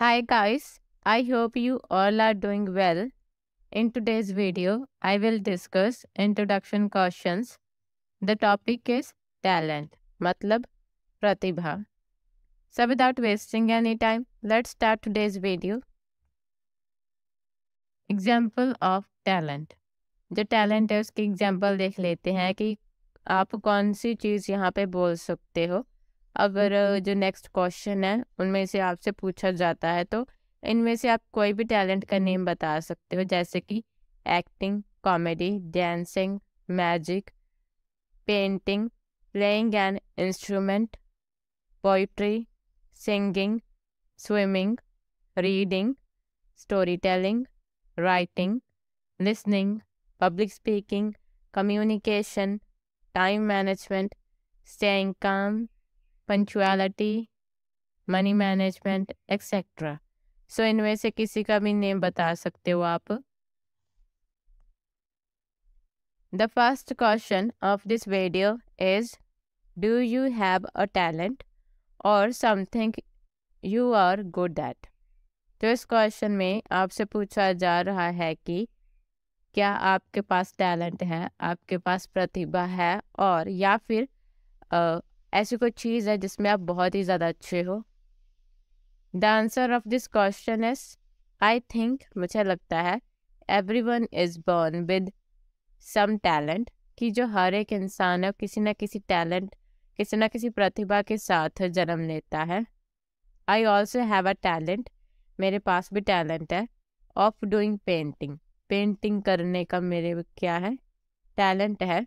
Hi guys, I hope you all are doing well. In today's video, I will discuss introduction questions. The topic is talent, matlab pratibha. So without wasting any time, let's start today's video. Example of talent. जो talent है उसकी example देख लेते हैं कि आप कौन सी चीज़ यहाँ पे बोल सकते हो अगर जो नेक्स्ट क्वेश्चन है उनमें से आपसे पूछा जाता है तो इनमें से आप कोई भी टैलेंट का हम्म। नेम बता सकते हो जैसे कि acting comedy dancing magic painting playing an instrument poetry singing swimming reading story telling writing listening public speaking communication time management staying calm punctuality money management etcetera so इनमें से किसी का भी नेम बता सकते हो आप the first question of this video is do you have a talent or something you are good at? तो इस क्वेश्चन में आपसे पूछा जा रहा है कि क्या आपके पास टैलेंट है आपके पास प्रतिभा है और या फिर ऐसी कोई चीज़ है जिसमें आप बहुत ही ज़्यादा अच्छे हो the answer of this question is I think मुझे लगता है every one is born with some talent कि जो हर एक इंसान है किसी न किसी टैलेंट किसी न किसी प्रतिभा के साथ जन्म लेता है I also have a talent मेरे पास भी टैलेंट है ऑफ डूइंग पेंटिंग पेंटिंग करने का मेरे क्या है टैलेंट है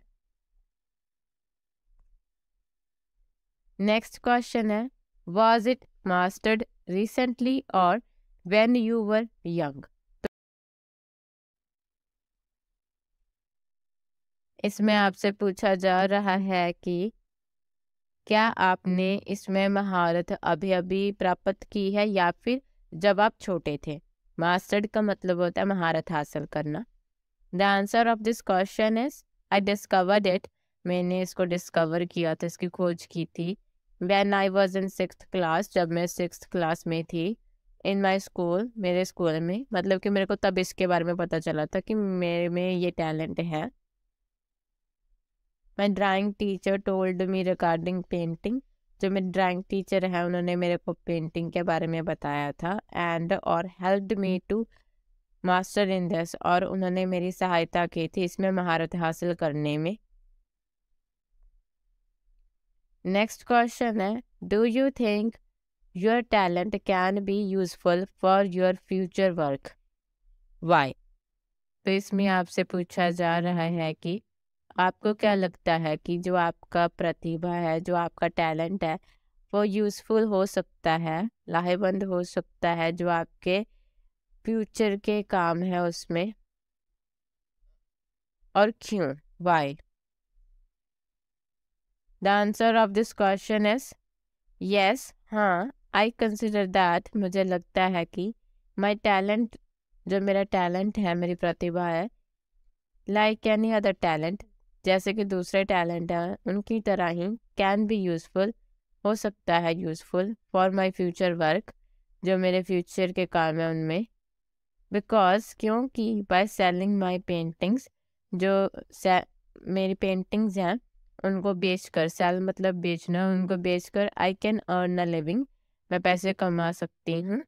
नेक्स्ट क्वेश्चन है वॉज इट मास्टर्ड रिसेंटली और वेन यू वर यंग इसमें आपसे पूछा जा रहा है कि क्या आपने इसमें महारत अभी अभी प्राप्त की है या फिर जब आप छोटे थे मास्टर्ड का मतलब होता है महारत हासिल करना the answer of this question is I discovered it मैंने इसको डिस्कवर किया था इसकी खोज की थी when I was in six class जब मैं सिक्स क्लास में थी इन माई स्कूल मेरे स्कूल में मतलब कि मेरे को तब इसके बारे में पता चला था कि मेरे में ये टैलेंट है my drawing teacher told me regarding painting जो मेरे ड्राइंग टीचर हैं उन्होंने मेरे को पेंटिंग के बारे में बताया था एंड और help me to master in this और उन्होंने मेरी सहायता की थी इसमें महारत हासिल करने में नेक्स्ट क्वेश्चन है do you think your talent can be useful for your future work why तो इसमें आपसे पूछा जा रहा है कि आपको क्या लगता है कि जो आपका प्रतिभा है जो आपका टैलेंट है वो यूज़फुल हो सकता है लाहेबंद हो सकता है जो आपके फ्यूचर के काम है उसमें और क्यों why the answer of this question is yes हाँ आई कंसिडर दैट मुझे लगता है कि माई टैलेंट जो मेरा टैलेंट है मेरी प्रतिभा है लाइक एनी अदर टैलेंट जैसे कि दूसरे टैलेंट हैं उनकी तरह ही कैन बी यूज़फुल हो सकता है useful for my future work जो मेरे फ्यूचर के काम है उनमें बिकॉज क्योंकि बाय सेलिंग माई पेंटिंग्स जो मेरी पेंटिंग्स हैं उनको बेच कर सेल मतलब बेचना उनको बेच कर I can earn a living मैं पैसे कमा सकती हूँ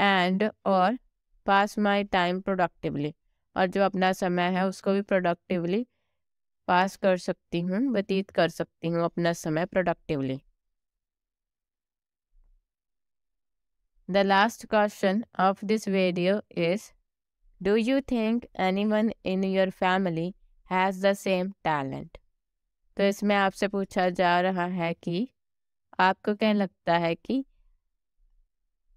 एंड और पास माई टाइम प्रोडक्टिवली और जो अपना समय है उसको भी प्रोडक्टिवली पास कर सकती हूँ व्यतीत कर सकती हूँ अपना समय productively the last question of this video is do you think any one in your family has the same talent तो इसमें आपसे पूछा जा रहा है कि आपको क्या लगता है कि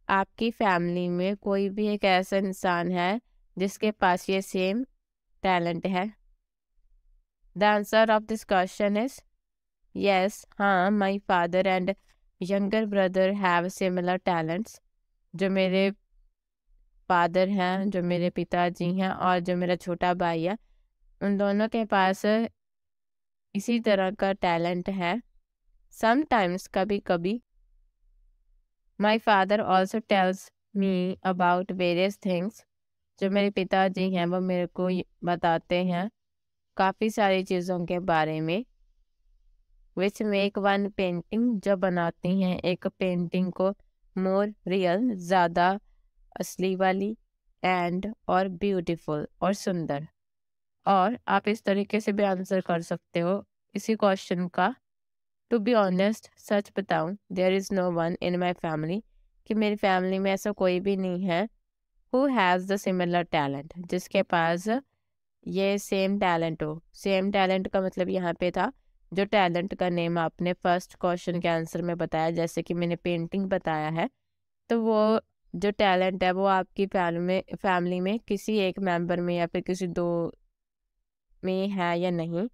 आपकी फैमिली में कोई भी एक ऐसा इंसान है जिसके पास ये सेम टैलेंट है the answer of this question is yes हाँ my father and younger brother have similar talents जो मेरे फादर हैं जो मेरे पिताजी हैं और जो मेरा छोटा भाई है उन दोनों के पास इसी तरह का टैलेंट है समटाइम्स कभी कभी my father also tells me about various things जो मेरे पिताजी हैं वो मेरे को बताते हैं काफ़ी सारी चीज़ों के बारे में विच मेक वन पेंटिंग जब बनाती हैं एक पेंटिंग को मोर रियल ज़्यादा असली वाली एंड और ब्यूटीफुल और सुंदर और आप इस तरीके से भी आंसर कर सकते हो इसी क्वेश्चन का टू बी ऑनेस्ट सच बताऊँ there is no one in my family कि मेरी फैमिली में ऐसा कोई भी नहीं है who has the similar talent जिसके पास ये सेम टैलेंट हो सेम टैलेंट का मतलब यहाँ पे था जो टैलेंट का नेम आपने फर्स्ट क्वेश्चन के आंसर में बताया जैसे कि मैंने पेंटिंग बताया है तो वो जो टैलेंट है वो आपकी फैमिली में फैमिली में किसी एक मेंबर में या फिर किसी दो में है या नहीं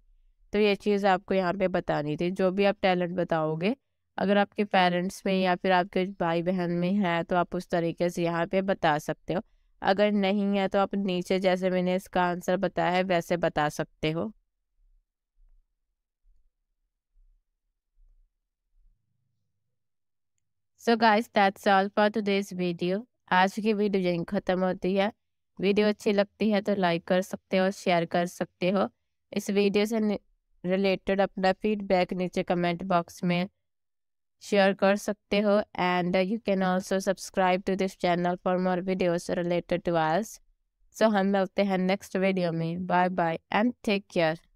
तो ये चीज़ आपको यहाँ पे बतानी थी जो भी आप टैलेंट बताओगे अगर आपके पेरेंट्स में या फिर आपके भाई बहन में है तो आप उस तरीके से यहाँ पे बता सकते हो अगर नहीं है तो आप नीचे जैसे मैंने इसका आंसर बताया है वैसे बता सकते हो so guys that's all for today's video आज की वीडियो यहीं ख़त्म होती है वीडियो अच्छी लगती है तो लाइक कर सकते हो शेयर कर सकते हो इस वीडियो से रिलेटेड अपना फीडबैक नीचे कमेंट बॉक्स में शेयर कर सकते हो and you can also subscribe to this channel for more videos related to arts so हम मिलते हैं नेक्स्ट वीडियो में bye bye and take care